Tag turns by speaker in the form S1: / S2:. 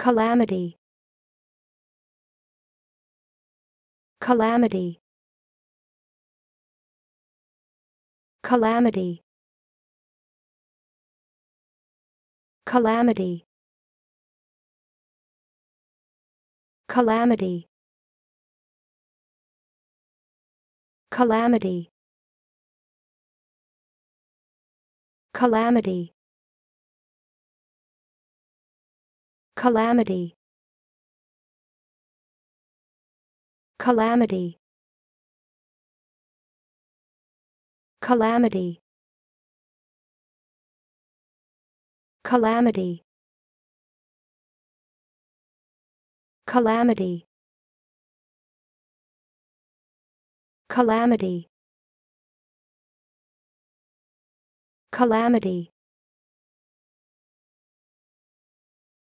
S1: calamity calamity calamity calamity calamity calamity calamity Calamity. Calamity. Calamity. Calamity. Calamity. Calamity. Calamity.